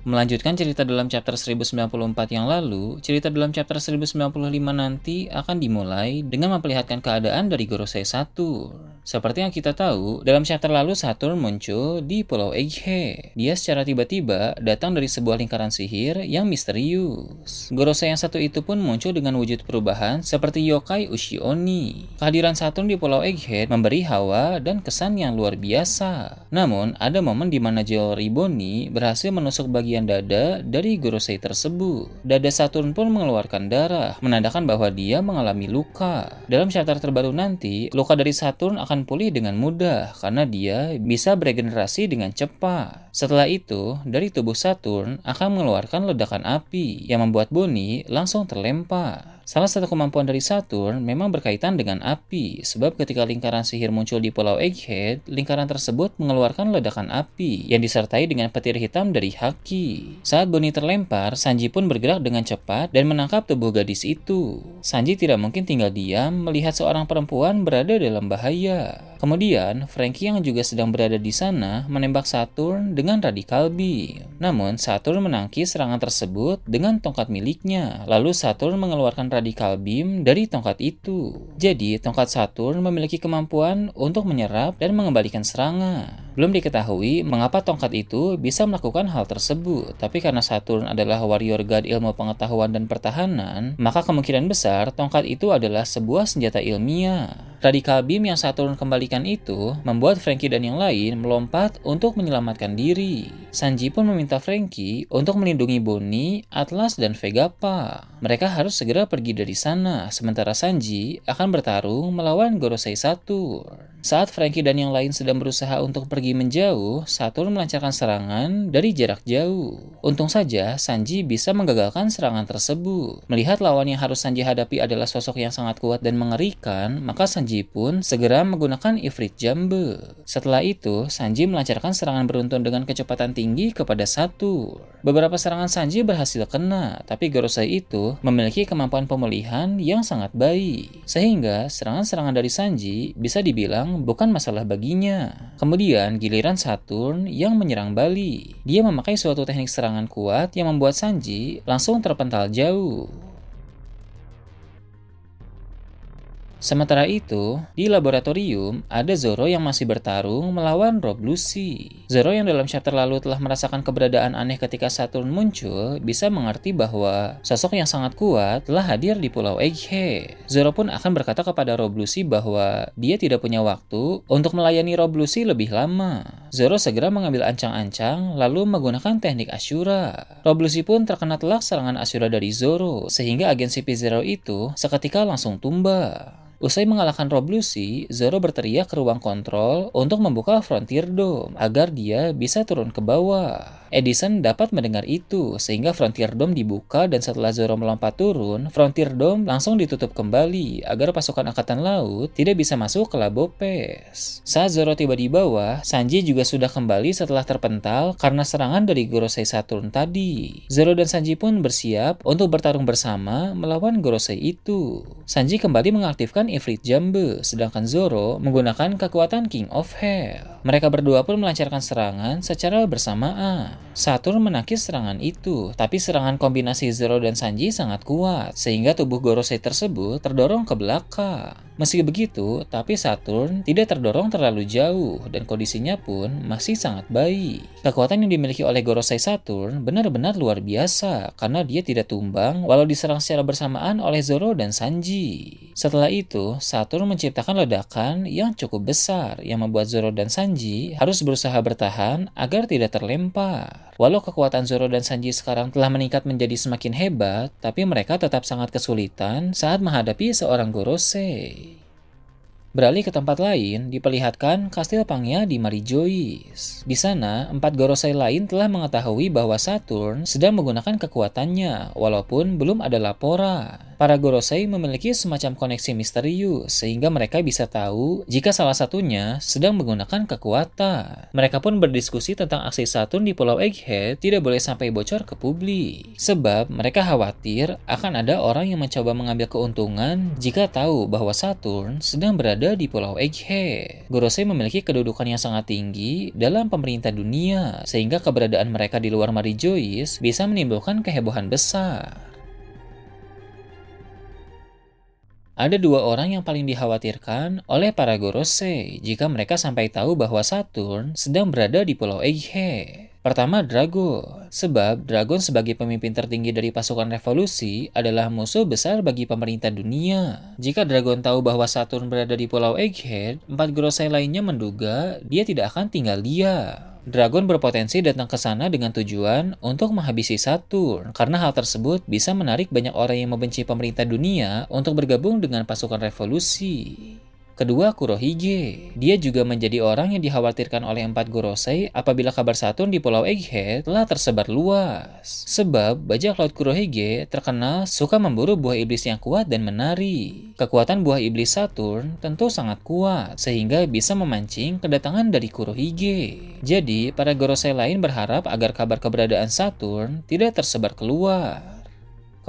Melanjutkan cerita dalam chapter 1094 yang lalu, cerita dalam chapter 1095 nanti akan dimulai dengan memperlihatkan keadaan dari Gorosei 1. Seperti yang kita tahu, dalam chapter lalu Saturn muncul di Pulau Eige. Dia secara tiba-tiba datang dari sebuah lingkaran sihir yang misterius. Gorosei yang satu itu pun muncul dengan wujud perubahan seperti yokai Ushioni. Kehadiran Saturn di Pulau Egghead memberi hawa dan kesan yang luar biasa. Namun, ada momen di mana Jel berhasil menusuk bagi bagian dada dari Gorosei tersebut. Dada Saturn pun mengeluarkan darah, menandakan bahwa dia mengalami luka. Dalam chapter terbaru nanti, luka dari Saturn akan pulih dengan mudah karena dia bisa beregenerasi dengan cepat. Setelah itu, dari tubuh Saturn akan mengeluarkan ledakan api yang membuat Bonnie langsung terlempar. Salah satu kemampuan dari Saturn memang berkaitan dengan api, sebab ketika lingkaran sihir muncul di Pulau Egghead, lingkaran tersebut mengeluarkan ledakan api yang disertai dengan petir hitam dari Haki. Saat Boni terlempar, Sanji pun bergerak dengan cepat dan menangkap tubuh gadis itu. Sanji tidak mungkin tinggal diam melihat seorang perempuan berada dalam bahaya. Kemudian, Frankie yang juga sedang berada di sana menembak Saturn dengan radikal beam. Namun, Saturn menangkis serangan tersebut dengan tongkat miliknya. Lalu Saturn mengeluarkan radikal beam dari tongkat itu. Jadi, tongkat Saturn memiliki kemampuan untuk menyerap dan mengembalikan serangan. Belum diketahui mengapa tongkat itu bisa melakukan hal tersebut, tapi karena Saturn adalah warrior god ilmu pengetahuan dan pertahanan, maka kemungkinan besar tongkat itu adalah sebuah senjata ilmiah. Radikal beam yang Saturn kembalikan itu membuat Frankie dan yang lain melompat untuk menyelamatkan diri. Sanji pun meminta Frankie untuk melindungi Bonnie, Atlas, dan Vegapa. Mereka harus segera pergi dari sana, sementara Sanji akan bertarung melawan Gorosei Saturn. Saat Frankie dan yang lain sedang berusaha untuk pergi menjauh, Saturn melancarkan serangan dari jarak jauh. Untung saja Sanji bisa menggagalkan serangan tersebut. Melihat lawan yang harus Sanji hadapi adalah sosok yang sangat kuat dan mengerikan, maka Sanji Sanji pun segera menggunakan Ifrit Jambe. Setelah itu, Sanji melancarkan serangan beruntun dengan kecepatan tinggi kepada Satur. Beberapa serangan Sanji berhasil kena, tapi Gorosei itu memiliki kemampuan pemulihan yang sangat baik. Sehingga serangan-serangan dari Sanji bisa dibilang bukan masalah baginya. Kemudian giliran Saturn yang menyerang Bali. Dia memakai suatu teknik serangan kuat yang membuat Sanji langsung terpental jauh. Sementara itu, di laboratorium ada Zoro yang masih bertarung melawan Rob Lucy. Zoro yang dalam chapter lalu telah merasakan keberadaan aneh ketika Saturn muncul, bisa mengerti bahwa sosok yang sangat kuat telah hadir di Pulau Egghead. Zoro pun akan berkata kepada Rob Lucy bahwa dia tidak punya waktu untuk melayani Rob Lucy lebih lama. Zoro segera mengambil ancang-ancang lalu menggunakan teknik Ashura. Rob Lucy pun terkena telak serangan Ashura dari Zoro, sehingga agensi P 0 itu seketika langsung tumbang. Usai mengalahkan Rob Lucy, Zoro berteriak ke ruang kontrol untuk membuka Frontier Dome agar dia bisa turun ke bawah. Edison dapat mendengar itu, sehingga Frontier Dome dibuka dan setelah Zoro melompat turun, Frontier Dome langsung ditutup kembali agar pasukan Angkatan Laut tidak bisa masuk ke Labo Pes. Saat Zoro tiba di bawah, Sanji juga sudah kembali setelah terpental karena serangan dari Gorosei Saturn tadi. Zoro dan Sanji pun bersiap untuk bertarung bersama melawan Gorosei itu. Sanji kembali mengaktifkan Ifrit Jambe, sedangkan Zoro menggunakan kekuatan King of Hell. Mereka berdua pun melancarkan serangan secara bersamaan. Saturn menangkis serangan itu, tapi serangan kombinasi Zero dan Sanji sangat kuat, sehingga tubuh Gorosei tersebut terdorong ke belakang. Meski begitu, tapi Saturn tidak terdorong terlalu jauh dan kondisinya pun masih sangat baik. Kekuatan yang dimiliki oleh Gorosei Saturn benar-benar luar biasa karena dia tidak tumbang walau diserang secara bersamaan oleh Zoro dan Sanji. Setelah itu, Saturn menciptakan ledakan yang cukup besar yang membuat Zoro dan Sanji harus berusaha bertahan agar tidak terlempar. Walau kekuatan Zoro dan Sanji sekarang telah meningkat menjadi semakin hebat, tapi mereka tetap sangat kesulitan saat menghadapi seorang Gorosei. Beralih ke tempat lain, diperlihatkan kastil Pangya di Marijois. Di sana, empat Gorosei lain telah mengetahui bahwa Saturn sedang menggunakan kekuatannya, walaupun belum ada laporan para Gorosei memiliki semacam koneksi misterius sehingga mereka bisa tahu jika salah satunya sedang menggunakan kekuatan. Mereka pun berdiskusi tentang aksi Saturn di Pulau Egghead tidak boleh sampai bocor ke publik sebab mereka khawatir akan ada orang yang mencoba mengambil keuntungan jika tahu bahwa Saturn sedang berada di Pulau Egghead. Gorosei memiliki kedudukan yang sangat tinggi dalam pemerintah dunia sehingga keberadaan mereka di luar Mary Joyce bisa menimbulkan kehebohan besar. Ada dua orang yang paling dikhawatirkan oleh para Gorose jika mereka sampai tahu bahwa Saturn sedang berada di Pulau Eihe. Pertama, Drago. Sebab Dragon sebagai pemimpin tertinggi dari pasukan revolusi adalah musuh besar bagi pemerintah dunia. Jika Dragon tahu bahwa Saturn berada di Pulau Egghead, empat Gorosei lainnya menduga dia tidak akan tinggal diam. Dragon berpotensi datang ke sana dengan tujuan untuk menghabisi Saturn, karena hal tersebut bisa menarik banyak orang yang membenci pemerintah dunia untuk bergabung dengan pasukan revolusi. Kedua, Kurohige. Dia juga menjadi orang yang dikhawatirkan oleh empat Gorosei apabila kabar Saturn di Pulau Egghead telah tersebar luas. Sebab, bajak laut Kurohige terkenal suka memburu buah iblis yang kuat dan menari. Kekuatan buah iblis Saturn tentu sangat kuat, sehingga bisa memancing kedatangan dari Kurohige. Jadi, para Gorosei lain berharap agar kabar keberadaan Saturn tidak tersebar keluar.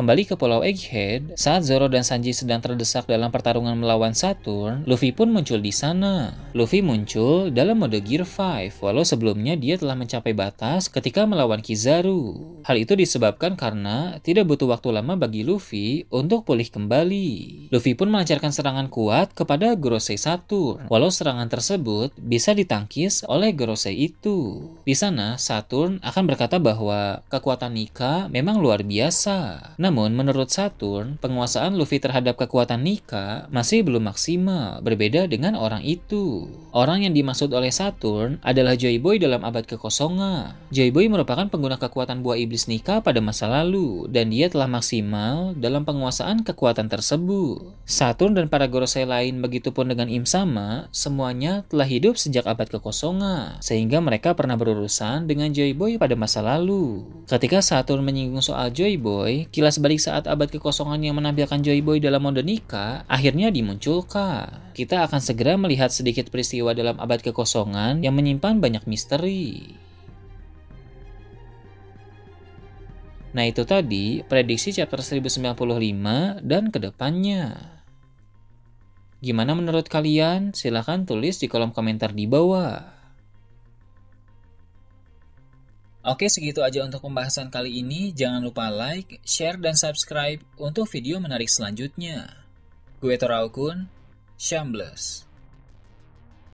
Kembali ke Pulau Egghead, saat Zoro dan Sanji sedang terdesak dalam pertarungan melawan Saturn, Luffy pun muncul di sana. Luffy muncul dalam mode Gear 5, walau sebelumnya dia telah mencapai batas ketika melawan Kizaru. Hal itu disebabkan karena tidak butuh waktu lama bagi Luffy untuk pulih kembali. Luffy pun melancarkan serangan kuat kepada Gorosei Saturn, walau serangan tersebut bisa ditangkis oleh Gorosei itu. Di sana, Saturn akan berkata bahwa kekuatan Nika memang luar biasa. Namun namun, menurut Saturn, penguasaan Luffy terhadap kekuatan Nika masih belum maksimal, berbeda dengan orang itu. Orang yang dimaksud oleh Saturn adalah Joy Boy dalam abad kekosongan. Joy Boy merupakan pengguna kekuatan buah iblis Nika pada masa lalu, dan dia telah maksimal dalam penguasaan kekuatan tersebut. Saturn dan para Gorosei lain begitupun dengan Im sama, semuanya telah hidup sejak abad kekosongan, sehingga mereka pernah berurusan dengan Joy Boy pada masa lalu. Ketika Saturn menyinggung soal Joy Boy, kilas Kilas balik saat abad kekosongan yang menampilkan Joy Boy dalam mode nikah akhirnya dimunculkan. Kita akan segera melihat sedikit peristiwa dalam abad kekosongan yang menyimpan banyak misteri. Nah itu tadi prediksi chapter 1095 dan kedepannya. Gimana menurut kalian? Silahkan tulis di kolom komentar di bawah. Oke, segitu aja untuk pembahasan kali ini. Jangan lupa like, share, dan subscribe untuk video menarik selanjutnya. Gue Toraukun, Shambles.